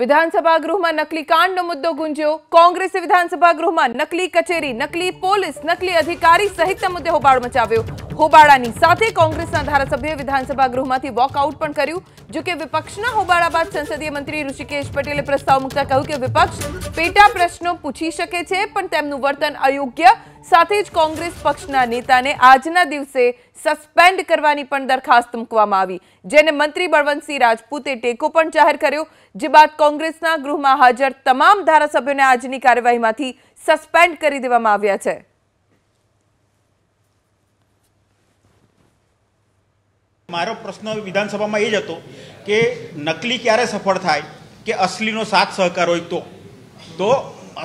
વિધાનસભા ગૃહ માં નકલી કાન મુદ્દો ગુંજીયો કોંગ્રેસ વિધાનસભા ગૃહ માં નકલી કચેરી નકલી પોલીસ નકલી અધિકારી સહિત મુદ્દે હોબાળો મચાવ્યો હોબાળાની સાથે કોંગ્રેસના ધારાસભ્ય વિધાનસભા ગૃહમાંથી વોકઆઉટ પણ કર્યું જોકે વિપક્ષના હોબાળા બાદ સંસદીય મંત્રી ઋષિકેશ પટેલે પ્રસ્તાવ મુકતા કહ્યું કે વિપક્ષ પેટા પ્રશ્નો પૂછી શકે છે પણ તેમનું વર્તન અયોગ્ય સાથે જ કોંગ્રેસ પક્ષના નેતાને આજના દિવસે સસ્પેન્ડ કરવાની પણ દરખાસ્ત મૂકવામાં આવી જેને મંત્રી બળવંતસિંહ રાજપૂતે ટેકો પણ જાહેર કર્યો જે બાદ કોંગ્રેસના ગૃહમાં હાજર તમામ ધારાસભ્યોને આજની કાર્યવાહીમાંથી સસ્પેન્ડ કરી દેવામાં આવ્યા છે મારો પ્રશ્ન વિધાનસભામાં એ જ હતો કે નકલી ક્યારે સફળ થાય કે અસલીનો સાથ સહકાર હોય તો તો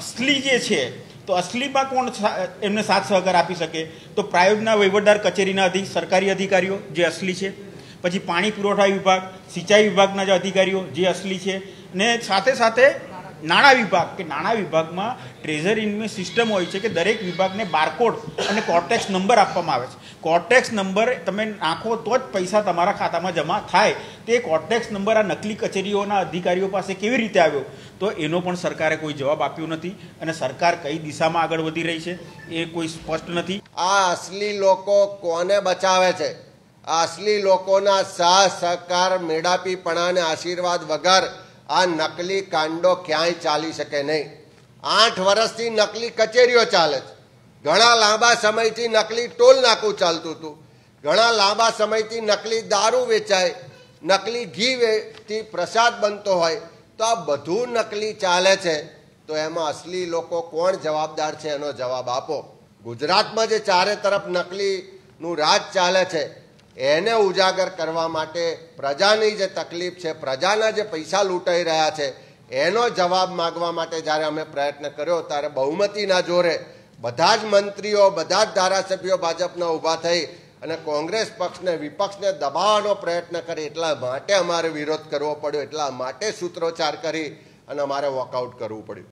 અસલી જે છે તો અસલીમાં કોણ એમને સાથ સહકાર આપી શકે તો પ્રાયોગના વહીવટદાર કચેરીના અધિક સરકારી અધિકારીઓ જે અસલી છે પછી પાણી પુરવઠા વિભાગ સિંચાઈ વિભાગના જે અધિકારીઓ જે અસલી છે ને સાથે સાથે નાણાં વિભાગ કે નાણાં વિભાગમાં ટ્રેઝરીની સિસ્ટમ હોય છે કે દરેક વિભાગને બારકોડ અને કોર્ટેક્સ નંબર આપવામાં આવે છે કોર્ટેક્સ નંબર તમે નાખો તો જ પૈસા તમારા ખાતામાં જમા થાય તે એ કોર્ટેક્સ નંબર આ નકલી કચેરીઓના અધિકારીઓ પાસે કેવી રીતે આવ્યો તો એનો પણ સરકારે કોઈ જવાબ આપ્યો નથી અને સરકાર કઈ દિશામાં આગળ વધી રહી છે એ કોઈ સ્પષ્ટ નથી આ અસલી લોકો કોને બચાવે છે આ અસલી લોકોના સાહ સહકાર મેળાપીપણા અને આશીર્વાદ વગર આ નકલી કાંડો ક્યાંય ચાલી શકે નહીં આઠ વર્ષથી નકલી કચેરીઓ ચાલે છે ઘણા લાંબા સમયથી નકલી ટોલ નાકું ચાલતું હતું ઘણા લાંબા સમયથી નકલી દારૂ વેચાય નકલી ઘી ઘીથી પ્રસાદ બનતો હોય તો આ બધું નકલી ચાલે છે તો એમાં અસલી લોકો કોણ જવાબદાર છે એનો જવાબ આપો ગુજરાતમાં જે ચારે તરફ નકલીનું રાજ ચાલે છે એને ઉજાગર કરવા માટે પ્રજાની જે તકલીફ છે પ્રજાના જે પૈસા લૂંટાઈ રહ્યા છે એનો જવાબ માગવા માટે જ્યારે અમે પ્રયત્ન કર્યો ત્યારે બહુમતીના જોરે બધા જ મંત્રીઓ બધા જ ધારાસભ્યો ભાજપના ઊભા થઈ અને કોંગ્રેસ પક્ષને વિપક્ષને દબાવવાનો પ્રયત્ન કરી એટલા માટે અમારે વિરોધ કરવો પડ્યો એટલા માટે સૂત્રોચ્ચાર કરી અને અમારે વોકઆઉટ કરવું પડ્યું